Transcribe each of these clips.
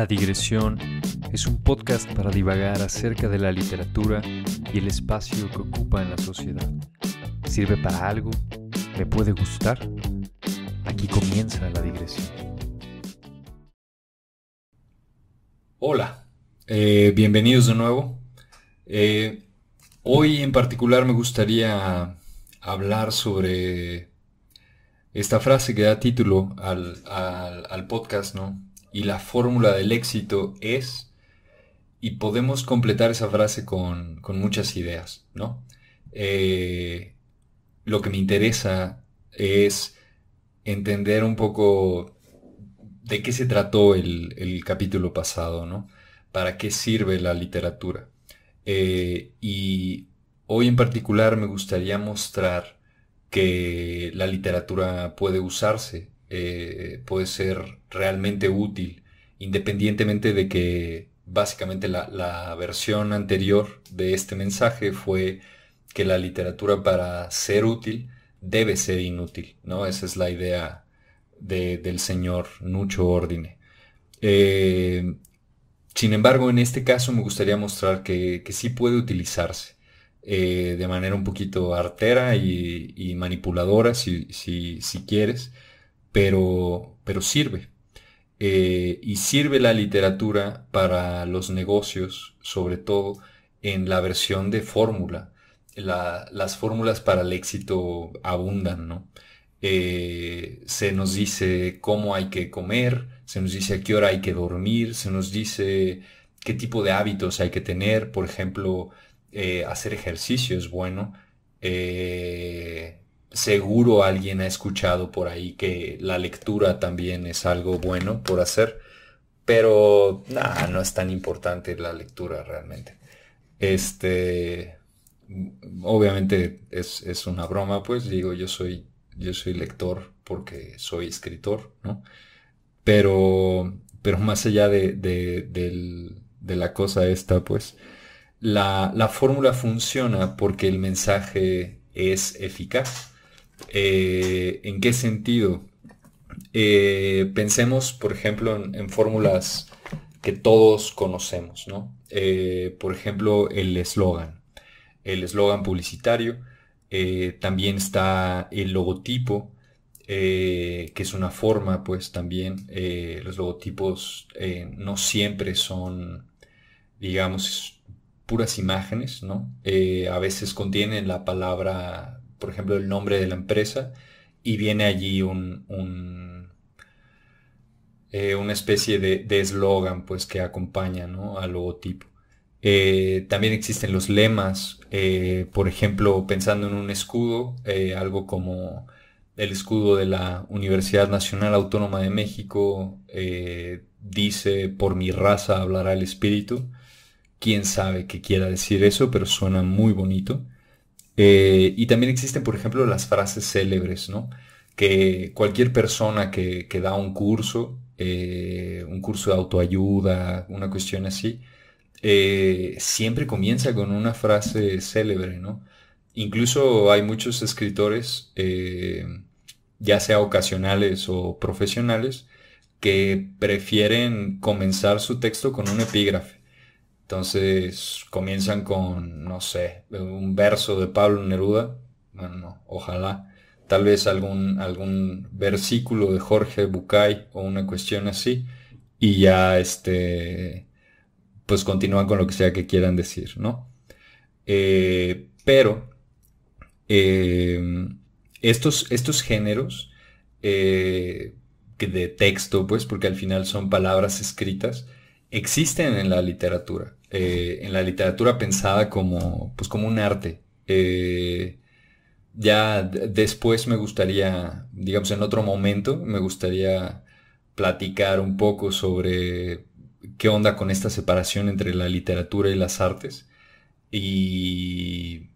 La Digresión es un podcast para divagar acerca de la literatura y el espacio que ocupa en la sociedad. ¿Sirve para algo? ¿Me puede gustar? Aquí comienza la digresión. Hola, eh, bienvenidos de nuevo. Eh, hoy en particular me gustaría hablar sobre esta frase que da título al, al, al podcast, ¿no? y la fórmula del éxito es, y podemos completar esa frase con, muchas ideas, ¿no? Eh, lo que me interesa es entender un poco de qué se trató el, capítulo pasado, ¿no? Para qué sirve la literatura. Eh, y hoy en particular me gustaría mostrar que la literatura puede usarse eh, puede ser realmente útil, independientemente de que básicamente la, versión anterior de este mensaje fue que la literatura para ser útil debe ser inútil, ¿no? Esa es la idea del señor Nucho Ordine. Eh, sin embargo, en este caso me gustaría mostrar que, sí puede utilizarse eh, de manera un poquito artera y, manipuladora, si quieres, pero, pero sirve. Eh, y sirve la literatura para los negocios, sobre todo en la versión de fórmula. las fórmulas para el éxito abundan, ¿no? Eh, se nos dice cómo hay que comer, se nos dice a qué hora hay que dormir, se nos dice qué tipo de hábitos hay que tener, por ejemplo, eh, hacer ejercicio es bueno, seguro alguien ha escuchado por ahí que la lectura también es algo bueno por hacer, pero no es tan importante la lectura realmente. Este, obviamente es, una broma, pues digo, yo soy, yo soy lector porque soy escritor, ¿no? Pero, más allá de, la cosa esta, pues, la fórmula funciona porque el mensaje es eficaz. Eh, ¿En qué sentido? Eh, pensemos, por ejemplo, en, fórmulas que todos conocemos, ¿no? Eh, por ejemplo, el eslogan, el eslogan publicitario, también está el logotipo, que es una forma, pues también los logotipos no siempre son, digamos, puras imágenes, ¿no? a veces contienen la palabra por ejemplo, el nombre de la empresa y viene allí un, eh, una especie de eslogan pues, que acompaña al logotipo. Eh, también existen los lemas, eh, por ejemplo, pensando en un escudo, algo como el escudo de la Universidad Nacional Autónoma de México dice, por mi raza hablará el espíritu. Quién sabe qué quiera decir eso, pero suena muy bonito. Eh, y también existen, por ejemplo, las frases célebres, ¿no? Que cualquier persona que, da un curso, eh, un curso de autoayuda, una cuestión así, eh, siempre comienza con una frase célebre, ¿no? Incluso hay muchos escritores, ya sea ocasionales o profesionales, que prefieren comenzar su texto con un epígrafe. Entonces comienzan con, no sé, un verso de Pablo Neruda. Bueno, no, ojalá. Tal vez algún, algún versículo de Jorge Bucay o una cuestión así. Y ya, este, pues continúan con lo que sea que quieran decir, ¿no? Eh, pero em, estos, estos géneros eh, de texto, pues, porque al final son palabras escritas, existen en la literatura, eh, en la literatura pensada como, pues, como un arte. Eh, ya después me gustaría, digamos en otro momento, me gustaría platicar un poco sobre qué onda con esta separación entre la literatura y las artes. Y,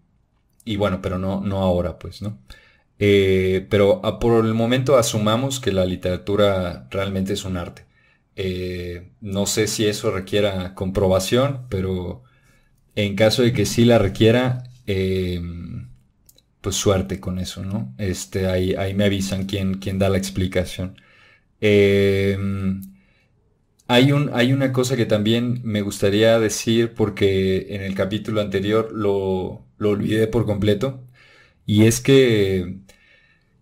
y bueno, pero no, no ahora, pues, ¿no? Eh, pero por el momento asumamos que la literatura realmente es un arte. Eh, no sé si eso requiera comprobación, pero en caso de que sí la requiera, eh, pues suerte con eso, ¿no? Este, ahí, me avisan quién, da la explicación. Eh, hay, un, hay una cosa que también me gustaría decir porque en el capítulo anterior lo, lo olvidé por completo, y es que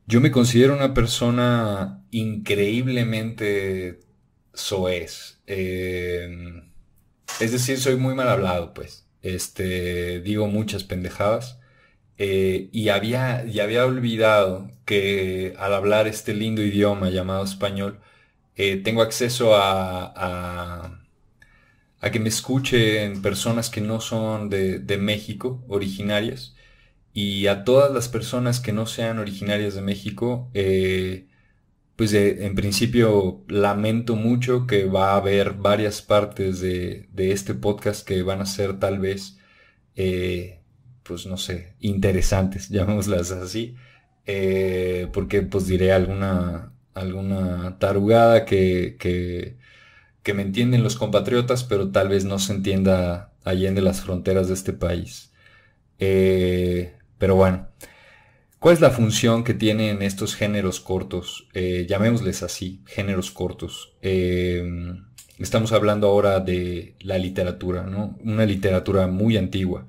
yo me considero una persona increíblemente eh, es decir, soy muy mal hablado, pues. Este, digo muchas pendejadas. Eh, y, había, y había olvidado que al hablar este lindo idioma llamado español, eh, tengo acceso a, a, que me escuchen personas que no son de, de México, originarias, y a todas las personas que no sean originarias de México, eh, pues eh, en principio lamento mucho que va a haber varias partes de, este podcast que van a ser tal vez, eh, pues no sé, interesantes, llamémoslas así, eh, porque pues diré alguna, alguna tarugada que, que, me entienden los compatriotas, pero tal vez no se entienda allá en las fronteras de este país. pero bueno, ¿Cuál es la función que tienen estos géneros cortos? Eh, llamémosles así, géneros cortos. Eh, estamos hablando ahora de la literatura, ¿no? Una literatura muy antigua.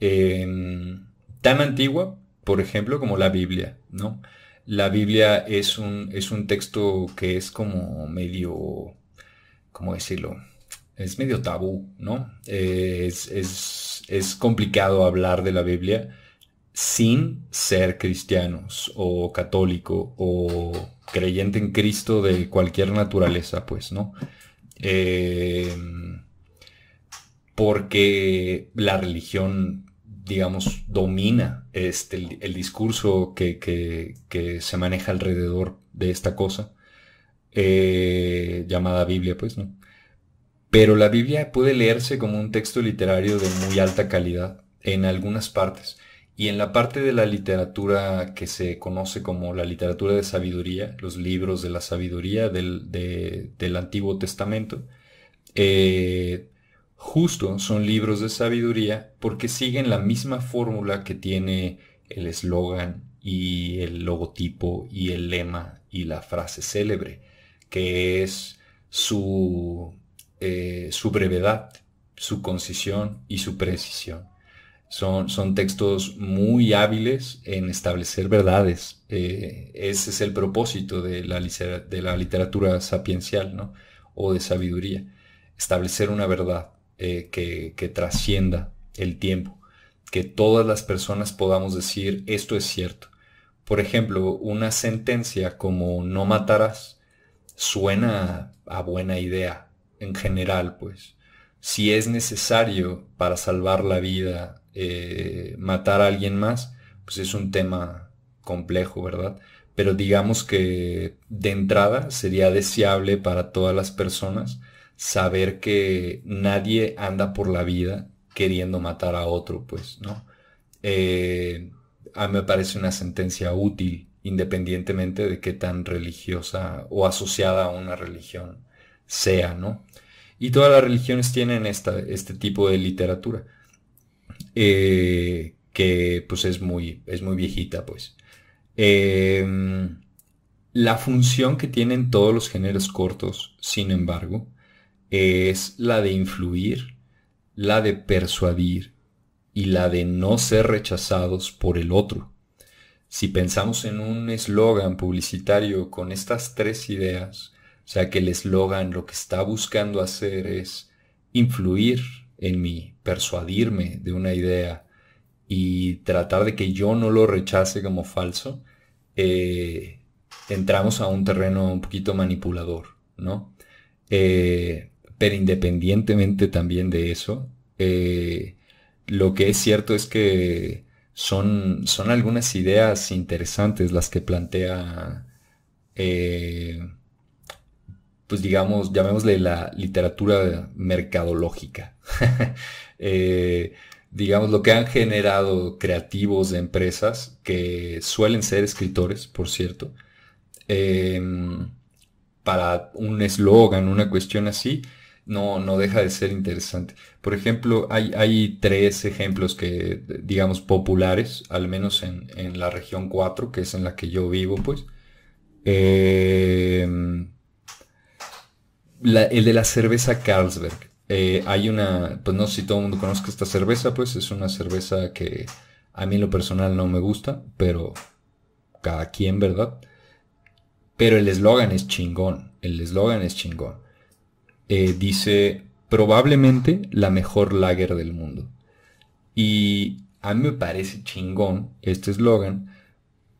Em, tan antigua, por ejemplo, como la Biblia, ¿no? La Biblia es un, es un texto que es como medio, ¿cómo decirlo? Es medio tabú, ¿no? Eh, es, es complicado hablar de la Biblia sin ser cristianos o católico o creyente en Cristo de cualquier naturaleza, pues, ¿no? Em, porque la religión, digamos, domina este, el, discurso que, se maneja alrededor de esta cosa, eh, llamada Biblia, pues, ¿no? Pero la Biblia puede leerse como un texto literario de muy alta calidad en algunas partes y en la parte de la literatura que se conoce como la literatura de sabiduría, los libros de la sabiduría del, Antiguo Testamento, eh, justo son libros de sabiduría porque siguen la misma fórmula que tiene el eslogan y el logotipo y el lema y la frase célebre, que es su eh, brevedad, su concisión y su precisión. Son, textos muy hábiles en establecer verdades. Eh, ese es el propósito de la, de la literatura sapiencial ¿no? o de sabiduría. Establecer una verdad eh, que, que trascienda el tiempo. Que todas las personas podamos decir esto es cierto. Por ejemplo, una sentencia como no matarás suena a buena idea en general, pues. Si es necesario para salvar la vida eh, matar a alguien más, pues es un tema complejo, ¿verdad? Pero digamos que de entrada sería deseable para todas las personas saber que nadie anda por la vida queriendo matar a otro, pues, ¿no? Eh, a mí me parece una sentencia útil, independientemente de qué tan religiosa o asociada a una religión sea, ¿no? Y todas las religiones tienen este tipo de literatura. Eh, que pues es muy, es muy viejita, pues. Em, la función que tienen todos los géneros cortos, sin embargo, es la de influir, la de persuadir y la de no ser rechazados por el otro. Si pensamos en un eslogan publicitario con estas tres ideas, o sea que el eslogan lo que está buscando hacer es influir, en mí, persuadirme de una idea y tratar de que yo no lo rechace como falso, eh, entramos a un terreno un poquito manipulador, ¿no? Eh, pero independientemente también de eso, eh, lo que es cierto es que son, son algunas ideas interesantes las que plantea pues digamos, llamémosle la literatura mercadológica. Eh, digamos, lo que han generado creativos de empresas, que suelen ser escritores, por cierto, em, para un eslogan, una cuestión así, no, no deja de ser interesante. Por ejemplo, hay, hay tres ejemplos que, digamos, populares, al menos en, en, la región 4, que es en la que yo vivo, pues. Em, el de la cerveza Carlsberg. Eh, hay una, pues no sé si todo el mundo conozca esta cerveza, pues es una cerveza que a mí en lo personal no me gusta, pero cada quien, ¿verdad? Pero el eslogan es chingón, el eslogan es chingón. Eh, dice, probablemente la mejor lager del mundo. Y a mí me parece chingón este eslogan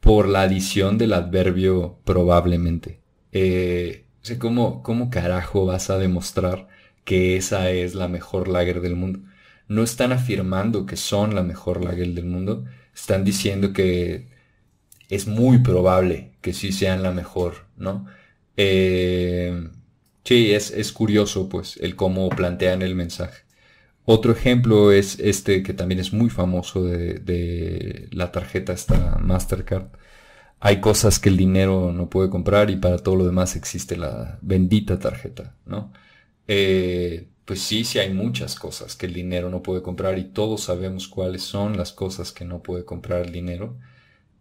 por la adición del adverbio probablemente. Eh, ¿cómo, ¿cómo carajo vas a demostrar que esa es la mejor lager del mundo? No están afirmando que son la mejor lager del mundo, están diciendo que es muy probable que sí sean la mejor, ¿no? Eh, sí, es, es curioso pues el cómo plantean el mensaje. Otro ejemplo es este que también es muy famoso de, de la tarjeta esta Mastercard, hay cosas que el dinero no puede comprar y para todo lo demás existe la bendita tarjeta, ¿no? Eh, pues sí, sí hay muchas cosas que el dinero no puede comprar y todos sabemos cuáles son las cosas que no puede comprar el dinero.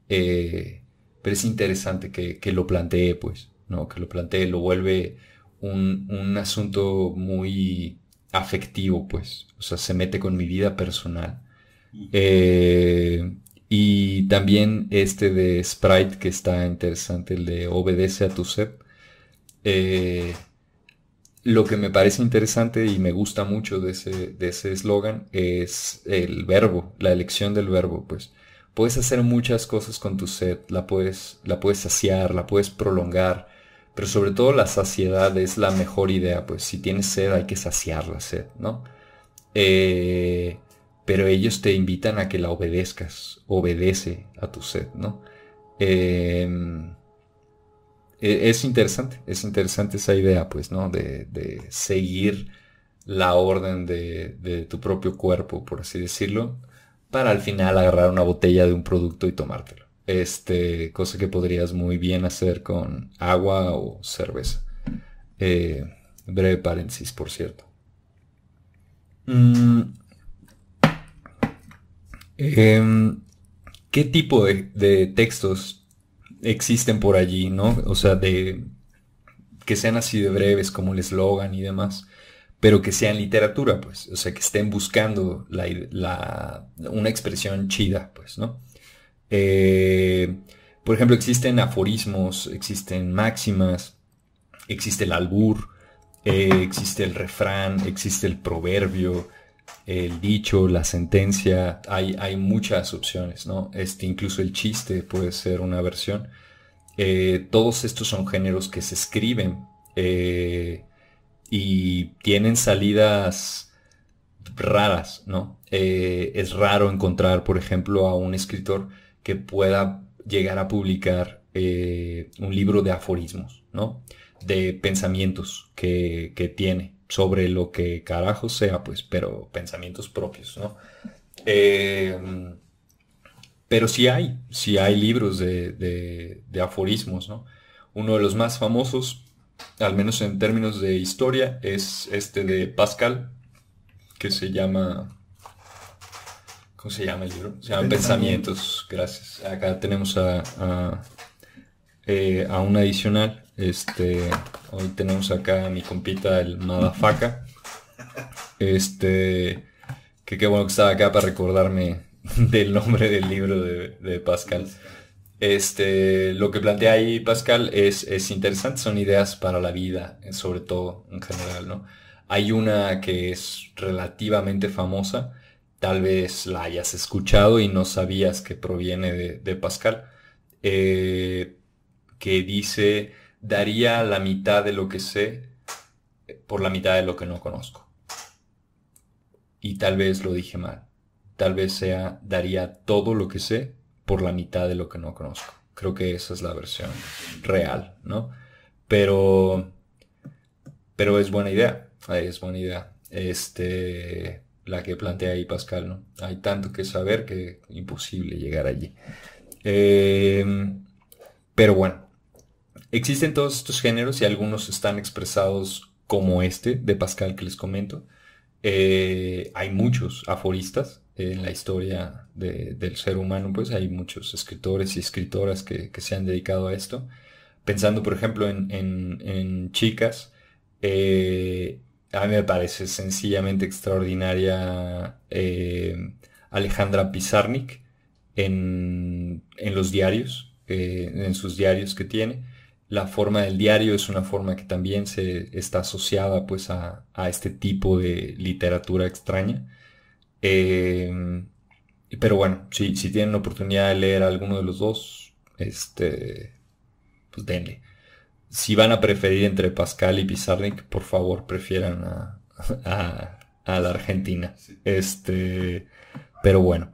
Eh, pero es interesante que, que, lo plantee, pues, ¿no? Que lo plantee, lo vuelve un, un, asunto muy afectivo, pues. O sea, se mete con mi vida personal. Y también este de Sprite que está interesante, el de obedece a tu sed. Eh, lo que me parece interesante y me gusta mucho de ese eslogan de ese es el verbo, la elección del verbo. Pues puedes hacer muchas cosas con tu sed, la puedes, la puedes saciar, la puedes prolongar, pero sobre todo la saciedad es la mejor idea. Pues si tienes sed hay que saciar la sed, ¿no? Eh, pero ellos te invitan a que la obedezcas, obedece a tu sed, ¿no? Em, e, es interesante, es interesante esa idea, pues, ¿no? De, seguir la orden de, tu propio cuerpo, por así decirlo, para al final agarrar una botella de un producto y tomártelo. Este, cosa que podrías muy bien hacer con agua o cerveza. Eh, breve paréntesis, por cierto. Mm, Em, ¿Qué tipo de, textos existen por allí, no? O sea, de que sean así de breves como el eslogan y demás, pero que sean literatura, pues. O sea, que estén buscando una expresión chida, pues, ¿no? Eh, por ejemplo, existen aforismos, existen máximas, existe el albur, eh, existe el refrán, existe el proverbio, el dicho, la sentencia, hay, hay muchas opciones, ¿no? Este, incluso el chiste puede ser una versión. Eh, todos estos son géneros que se escriben eh, y tienen salidas raras, ¿no? Eh, es raro encontrar, por ejemplo, a un escritor que pueda llegar a publicar un libro de aforismos, ¿no? De pensamientos que, que tiene sobre lo que carajo sea, pues, pero pensamientos propios, ¿no? Eh, pero sí hay, sí hay libros de, aforismos, ¿no? Uno de los más famosos, al menos en términos de historia, es este de Pascal, que se llama... ¿Cómo se llama el libro? Se llama Pensamientos, gracias. Acá tenemos a, a, eh, a adicional este, hoy tenemos acá a mi compita, el Madafaca. Este, que qué bueno que estaba acá para recordarme del nombre del libro de, Pascal. Este, lo que plantea ahí Pascal es, interesante, son ideas para la vida, eh, sobre todo en general, ¿no? Hay una que es relativamente famosa, tal vez la hayas escuchado y no sabías que proviene de, Pascal, eh, que dice daría la mitad de lo que sé eh, por la mitad de lo que no conozco. Y tal vez lo dije mal. Tal vez sea daría todo lo que sé por la mitad de lo que no conozco. Creo que esa es la versión real, ¿no? Pero, pero es buena idea. Es buena idea. Este, la que plantea ahí Pascal, ¿no? Hay tanto que saber que imposible llegar allí. Em, pero bueno, Existen todos estos géneros y algunos están expresados como este de Pascal que les comento. Eh, hay muchos aforistas en la historia del ser humano, pues hay muchos escritores y escritoras que, se han dedicado a esto. Pensando, por ejemplo, en, chicas, eh, a mí me parece sencillamente extraordinaria eh, Alejandra Pizarnik en los diarios, en sus diarios que tiene la forma del diario es una forma que también se está asociada pues a, este tipo de literatura extraña. Eh, pero bueno, si, tienen la oportunidad de leer alguno de los dos, este, pues denle. Si van a preferir entre Pascal y Pizarnik, por favor prefieran a, la Argentina. Este, pero bueno.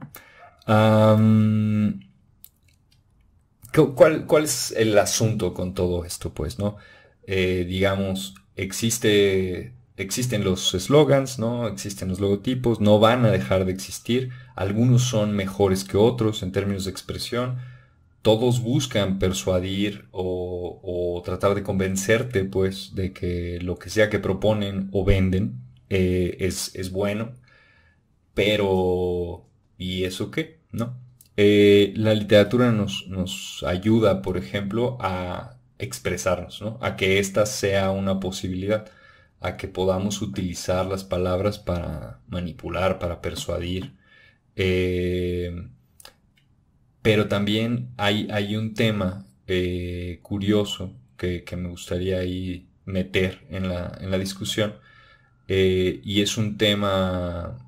¿Cuál, es el asunto con todo esto? Pues, ¿no? Eh, digamos, existen los slogans, ¿no? Existen los logotipos, no van a dejar de existir. Algunos son mejores que otros en términos de expresión. Todos buscan persuadir o, tratar de convencerte, pues, de que lo que sea que proponen o venden eh, es, es bueno. Pero, ¿y eso qué? ¿No? Eh, la literatura nos, ayuda, por ejemplo, a expresarnos, ¿no? A que esta sea una posibilidad, a que podamos utilizar las palabras para manipular, para persuadir. Eh, pero también hay, hay un tema eh, curioso que, me gustaría ahí meter en la, discusión, y es un tema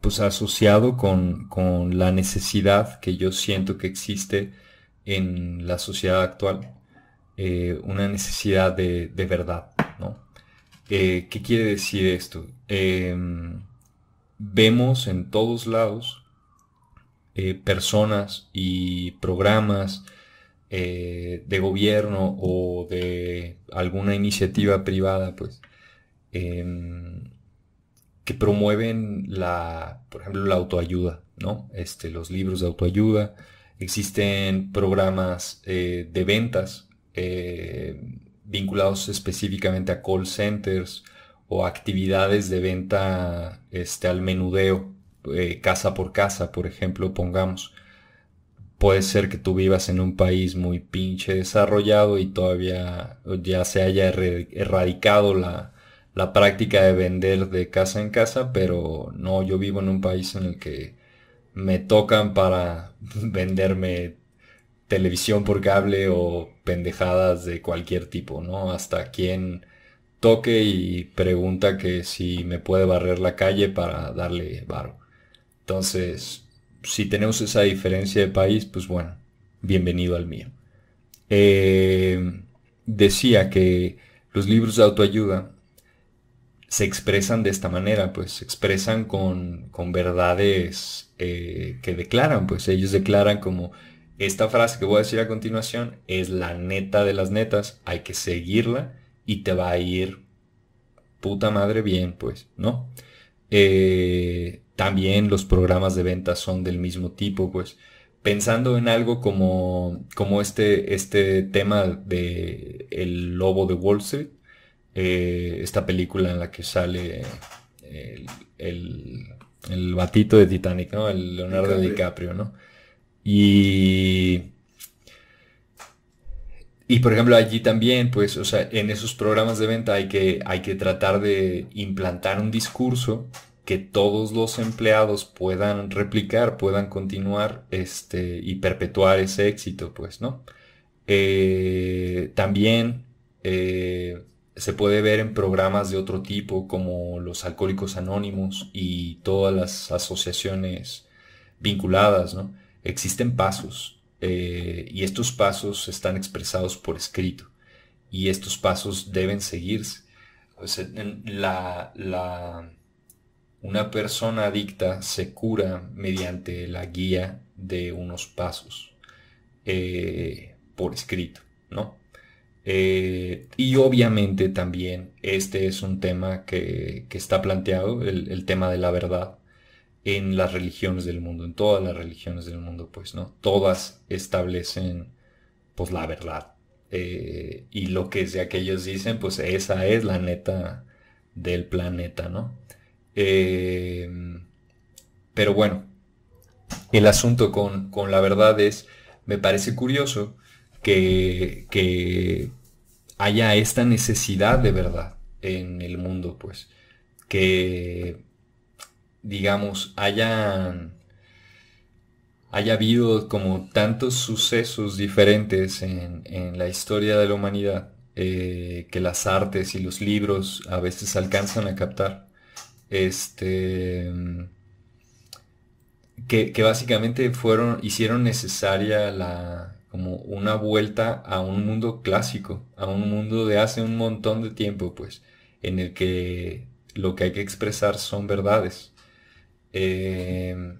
pues asociado con, con, la necesidad que yo siento que existe en la sociedad actual, eh, una necesidad de, de verdad, ¿no? Eh, ¿Qué quiere decir esto? Em, vemos en todos lados eh, personas y programas de gobierno o de alguna iniciativa privada, pues, em, que promueven la, por ejemplo, la autoayuda, ¿no? Este, los libros de autoayuda, existen programas eh, de ventas eh, vinculados específicamente a call centers o actividades de venta este, al menudeo, eh, casa por casa, por ejemplo, pongamos. Puede ser que tú vivas en un país muy pinche desarrollado y todavía ya se haya erradicado la, la práctica de vender de casa en casa, pero no, yo vivo en un país en el que me tocan para venderme televisión por cable o pendejadas de cualquier tipo, ¿no? Hasta quien toque y pregunta que si me puede barrer la calle para darle baro Entonces, si tenemos esa diferencia de país, pues bueno, bienvenido al mío. Eh, decía que los libros de autoayuda se expresan de esta manera, pues se expresan con, con verdades eh, que declaran, pues ellos declaran como esta frase que voy a decir a continuación es la neta de las netas, hay que seguirla y te va a ir puta madre bien, pues, ¿no? Eh, también los programas de ventas son del mismo tipo, pues pensando en algo como, como este, este tema de el lobo de Wall Street, eh, esta película en la que sale eh, el, el, batito de Titanic, ¿no? El Leonardo DiCaprio, ¿no? Y... Y por ejemplo allí también, pues, o sea, en esos programas de venta hay que, hay que tratar de implantar un discurso que todos los empleados puedan replicar, puedan continuar este, y perpetuar ese éxito, pues, ¿no? Eh, también se puede ver en programas de otro tipo como los Alcohólicos Anónimos y todas las asociaciones vinculadas, ¿no? Existen pasos eh, y estos pasos están expresados por escrito y estos pasos deben seguirse. Pues, la, una persona adicta se cura mediante la guía de unos pasos eh, por escrito, ¿no? Eh, y obviamente también este es un tema que, está planteado, el, tema de la verdad en las religiones del mundo, en todas las religiones del mundo, pues, ¿no? Todas establecen, pues, la verdad. Eh, y lo que sea que ellos dicen, pues, esa es la neta del planeta, ¿no? Em, pero bueno, el asunto con la verdad es, me parece curioso, que, haya esta necesidad de verdad en el mundo, pues. Que, digamos, hayan haya habido como tantos sucesos diferentes en, la historia de la humanidad eh, que las artes y los libros a veces alcanzan a captar. Este. Que, que básicamente fueron, hicieron necesaria la, como una vuelta a un mundo clásico, a un mundo de hace un montón de tiempo, pues, en el que lo que hay que expresar son verdades. Eh,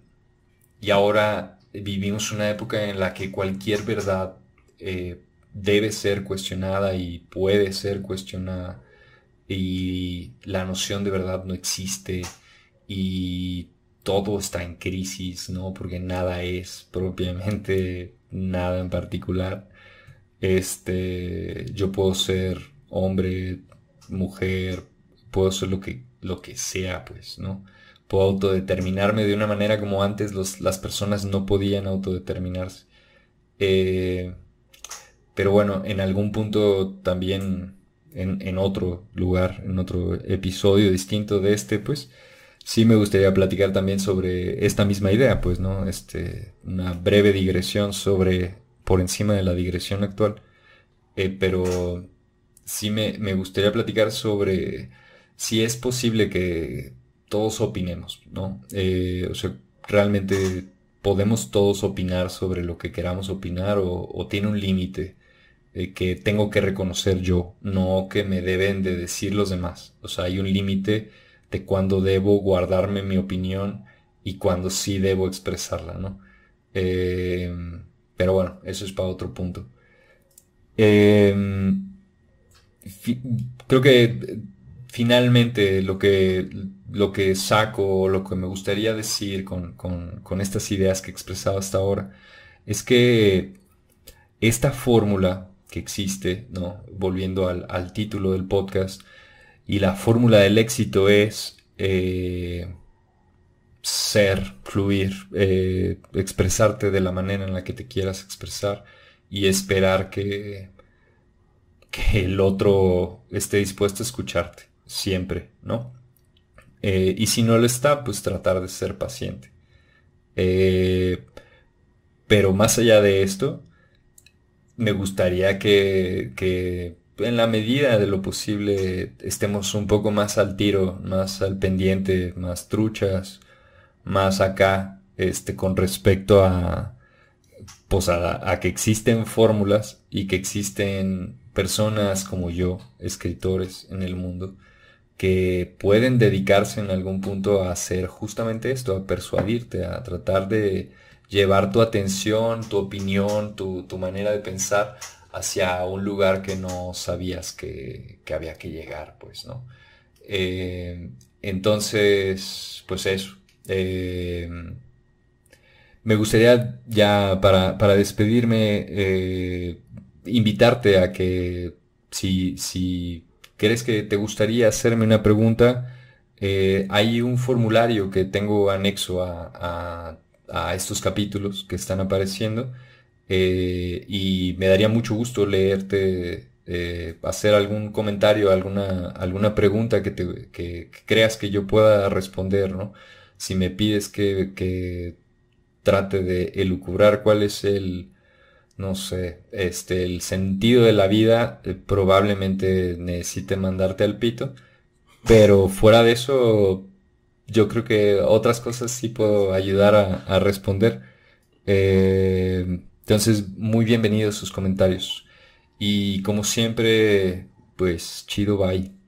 y ahora vivimos una época en la que cualquier verdad eh, debe ser cuestionada y puede ser cuestionada y la noción de verdad no existe y todo está en crisis, ¿no? Porque nada es propiamente nada en particular. Este, yo puedo ser hombre, mujer, puedo ser lo que, lo que sea, pues, ¿no? Puedo autodeterminarme de una manera como antes los, las personas no podían autodeterminarse. Eh, pero bueno, en algún punto también, en, en, otro lugar, en otro episodio distinto de este, pues, sí me gustaría platicar también sobre esta misma idea, pues, ¿no? Este, una breve digresión sobre, por encima de la digresión actual, eh, pero sí me, me, gustaría platicar sobre si es posible que todos opinemos, ¿no? Eh, o sea, realmente podemos todos opinar sobre lo que queramos opinar o, tiene un límite eh, que tengo que reconocer yo, no que me deben de decir los demás. O sea, hay un límite de cuándo debo guardarme mi opinión y cuándo sí debo expresarla, ¿no? Eh, pero bueno, eso es para otro punto. Eh, creo que finalmente lo que, lo que saco, lo que me gustaría decir con, con, con estas ideas que he expresado hasta ahora, es que esta fórmula que existe, ¿no? volviendo al, al título del podcast, y la fórmula del éxito es eh, ser, fluir, eh, expresarte de la manera en la que te quieras expresar y esperar que, el otro esté dispuesto a escucharte, siempre, ¿no? Eh, y si no lo está, pues tratar de ser paciente. pero más allá de esto, me gustaría que, que en la medida de lo posible estemos un poco más al tiro, más al pendiente, más truchas, más acá, este, con respecto a, pues a, que existen fórmulas y que existen personas como yo, escritores en el mundo, que pueden dedicarse en algún punto a hacer justamente esto, a persuadirte, a tratar de llevar tu atención, tu opinión, tu, tu manera de pensar hacia un lugar que no sabías que, había que llegar, pues, ¿no? Eh, entonces, pues eso. Eh, me gustaría ya para, para despedirme, eh, invitarte a que si, si crees que te gustaría hacerme una pregunta, hay un formulario que tengo anexo a, estos capítulos que están apareciendo, eh, y me daría mucho gusto leerte, eh, hacer algún comentario, alguna, alguna pregunta que, te, creas que yo pueda responder, ¿no? Si me pides que, trate de elucubrar cuál es el, no sé, este, el sentido de la vida, eh, probablemente necesite mandarte al pito, pero fuera de eso, yo creo que otras cosas sí puedo ayudar a, responder. Entonces, muy bienvenidos sus comentarios. Y como siempre, pues chido, bye.